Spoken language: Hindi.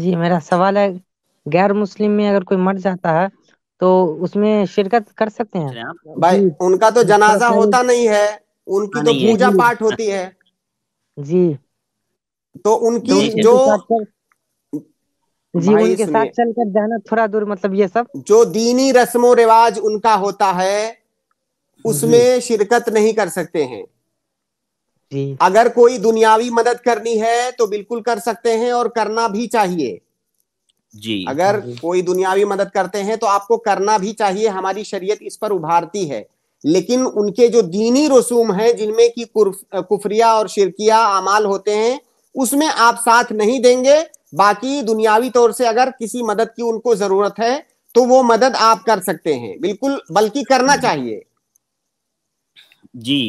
जी मेरा सवाल है गैर मुस्लिम में अगर कोई मर जाता है तो उसमें शिरकत कर सकते हैं भाई उनका तो जनाजा होता नहीं है उनकी तो हाँ, पूजा पाठ होती है जी तो उनकी जो जी उनके साथ चलकर जाना थोड़ा दूर मतलब ये सब जो दीनी रस्मो रिवाज उनका होता है उसमें शिरकत नहीं कर सकते हैं अगर कोई दुनियावी मदद करनी है तो बिल्कुल कर सकते हैं और करना भी चाहिए जी अगर जी। कोई दुनियावी मदद करते हैं तो आपको करना भी चाहिए हमारी शरीयत इस पर उभारती है लेकिन उनके जो दीनी रसूम है जिनमें की कुफरिया और शिरकिया अमाल होते हैं उसमें आप साथ नहीं देंगे बाकी दुनियावी तौर से अगर किसी मदद की उनको जरूरत है तो वो मदद आप कर सकते हैं बिल्कुल बल्कि करना चाहिए जी